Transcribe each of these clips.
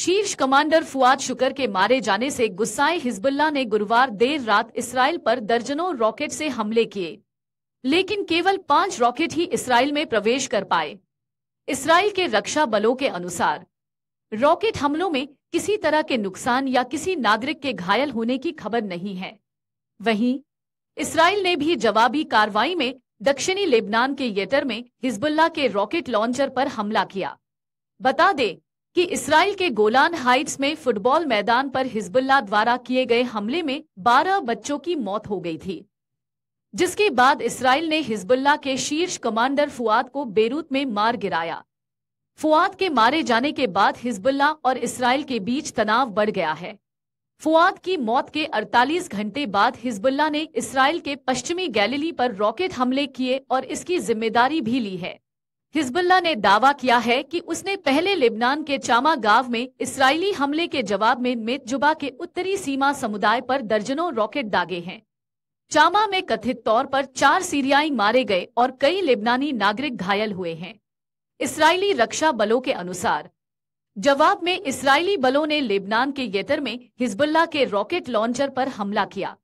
शीर्ष commander Fuad शुकर के मारे जाने से गुस्साए हिजबुल्ला ने गुरुवार देर रात इसराइल पर दर्जनों रॉकेट से हमले किए लेकिन केवल पांच रॉकेट ही इसराइल में प्रवेश कर पाए इसराइल के रक्षा बलों के अनुसार रॉकेट हमलों में किसी तरह के नुकसान या किसी नागरिक के घायल होने की खबर नहीं है वहीं इसराइल ने भी जवाबी कार्रवाई में दक्षिणी लेबनान के येटर में हिजबुल्ला के रॉकेट लॉन्चर पर हमला किया बता दें कि इसराइल के गोलान हाइट्स में फुटबॉल मैदान पर हिजबुल्ला द्वारा किए गए हमले में 12 बच्चों की मौत हो गई थी जिसके बाद इसराइल ने हिजबुल्ला के शीर्ष कमांडर फुआद को बेरूत में मार गिराया फुआद के मारे जाने के बाद हिजबुल्ला और इसराइल के बीच तनाव बढ़ गया है फुआद की मौत के 48 घंटे बाद हिजबुल्ला ने इसराइल के पश्चिमी गैलिली पर रॉकेट हमले किए और इसकी जिम्मेदारी भी ली है हिजबुल्ला ने दावा किया है कि उसने पहले लेबनान के चामा गांव में इसराइली हमले के जवाब में मेतजुबा के उत्तरी सीमा समुदाय पर दर्जनों रॉकेट दागे हैं चामा में कथित तौर पर चार सीरियाई मारे गए और कई लेबनानी नागरिक घायल हुए हैं इसराइली रक्षा बलों के अनुसार जवाब में इसराइली बलों ने लेबनान के येतर में हिजबुल्ला के रॉकेट लॉन्चर पर हमला किया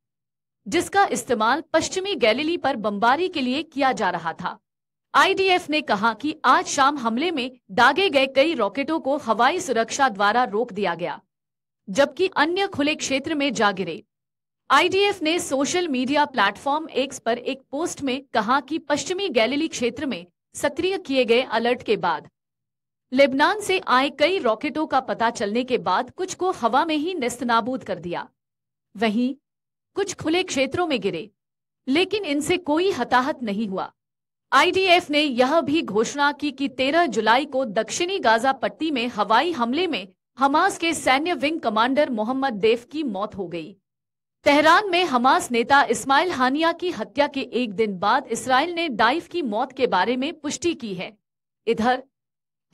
जिसका इस्तेमाल पश्चिमी गैलीली पर बमबारी के लिए किया जा रहा था आईडीएफ ने कहा कि आज शाम हमले में दागे गए कई रॉकेटों को हवाई सुरक्षा द्वारा रोक दिया गया जबकि अन्य खुले क्षेत्र में जा गिरे आईडीएफ ने सोशल मीडिया प्लेटफॉर्म एक्स पर एक पोस्ट में कहा कि पश्चिमी गैलीली क्षेत्र में सक्रिय किए गए अलर्ट के बाद लेबनान से आए कई रॉकेटों का पता चलने के बाद कुछ को हवा में ही नेस्तनाबूद कर दिया वहीं कुछ खुले क्षेत्रों में गिरे लेकिन इनसे कोई हताहत नहीं हुआ आईडीएफ ने यह भी घोषणा की कि 13 जुलाई को दक्षिणी गाजा पट्टी में हवाई हमले में हमास के सैन्य विंग कमांडर मोहम्मद देव की मौत हो गई तेहरान में हमास नेता इस्माइल हानिया की हत्या के एक दिन बाद इसराइल ने डाइफ की मौत के बारे में पुष्टि की है इधर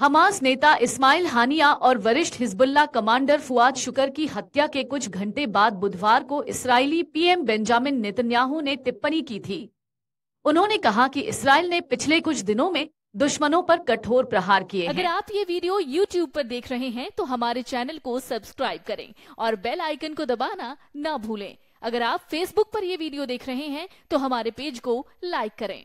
हमास नेता इस्माइल हानिया और वरिष्ठ हिजबुल्ला कमांडर फुआद शुकर की हत्या के कुछ घंटे बाद बुधवार को इसराइली पीएम बेंजामिन नेतन्याहू ने टिप्पणी की थी उन्होंने कहा कि इसराइल ने पिछले कुछ दिनों में दुश्मनों पर कठोर प्रहार किए अगर आप ये वीडियो YouTube पर देख रहे हैं तो हमारे चैनल को सब्सक्राइब करें और बेल आइकन को दबाना ना भूलें अगर आप Facebook पर ये वीडियो देख रहे हैं तो हमारे पेज को लाइक करें